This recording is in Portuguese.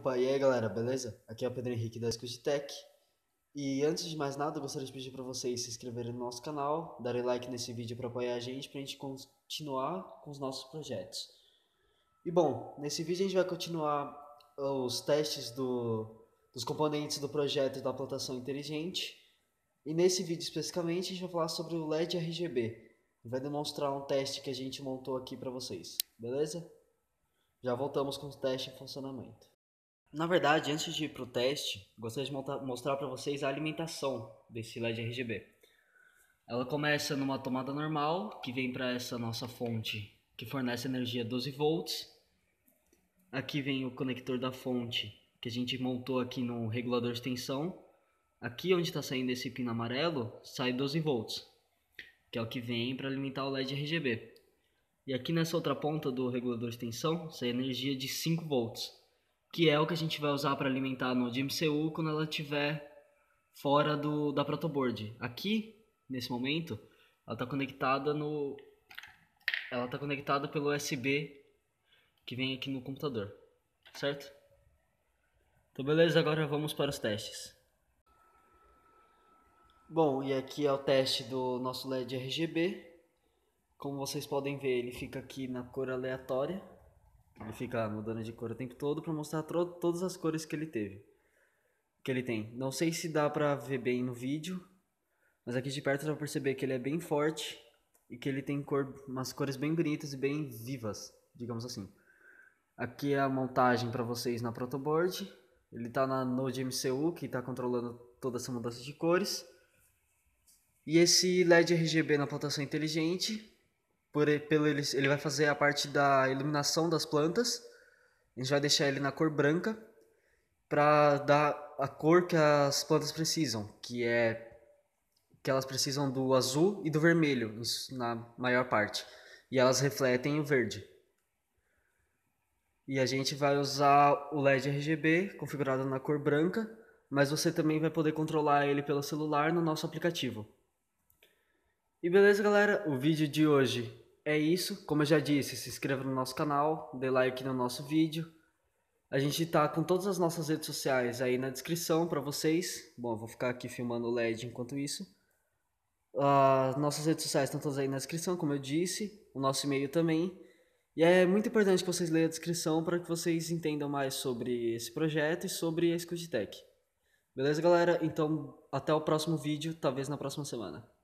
Opa, e aí galera, beleza? Aqui é o Pedro Henrique da Escute Tech. E antes de mais nada, gostaria de pedir para vocês se inscreverem no nosso canal, darem like nesse vídeo para apoiar a gente, para a gente continuar com os nossos projetos. E bom, nesse vídeo a gente vai continuar os testes do, dos componentes do projeto da plantação inteligente. E nesse vídeo especificamente a gente vai falar sobre o LED RGB. Vai demonstrar um teste que a gente montou aqui para vocês, beleza? Já voltamos com o teste em funcionamento. Na verdade, antes de ir para o teste, gostaria de mostrar para vocês a alimentação desse LED RGB. Ela começa numa tomada normal, que vem para essa nossa fonte que fornece energia 12 volts. Aqui vem o conector da fonte que a gente montou aqui no regulador de tensão. Aqui onde está saindo esse pino amarelo, sai 12 volts, que é o que vem para alimentar o LED RGB. E aqui nessa outra ponta do regulador de tensão, sai energia de 5 volts que é o que a gente vai usar para alimentar no de MCU quando ela estiver fora do, da protoboard. Aqui, nesse momento, ela está conectada no... Ela está conectada pelo USB que vem aqui no computador, certo? Então beleza, agora vamos para os testes. Bom, e aqui é o teste do nosso LED RGB. Como vocês podem ver, ele fica aqui na cor aleatória. Ele fica mudando de cor o tempo todo para mostrar todas as cores que ele teve. Que ele tem. Não sei se dá pra ver bem no vídeo, mas aqui de perto dá pra perceber que ele é bem forte e que ele tem cor, umas cores bem bonitas e bem vivas, digamos assim. Aqui é a montagem para vocês na protoboard. Ele está na Node MCU, que está controlando toda essa mudança de cores. E esse LED RGB na plantação inteligente por, pelo ele, ele vai fazer a parte da iluminação das plantas. A gente vai deixar ele na cor branca para dar a cor que as plantas precisam, que é que elas precisam do azul e do vermelho na maior parte, e elas refletem o verde. E a gente vai usar o LED RGB configurado na cor branca, mas você também vai poder controlar ele pelo celular no nosso aplicativo. E beleza, galera? O vídeo de hoje é isso. Como eu já disse, se inscreva no nosso canal, dê like no nosso vídeo. A gente tá com todas as nossas redes sociais aí na descrição para vocês. Bom, eu vou ficar aqui filmando o LED enquanto isso. Uh, nossas redes sociais estão todas aí na descrição, como eu disse. O nosso e-mail também. E é muito importante que vocês leiam a descrição para que vocês entendam mais sobre esse projeto e sobre a Scootech. Beleza, galera? Então, até o próximo vídeo, talvez na próxima semana.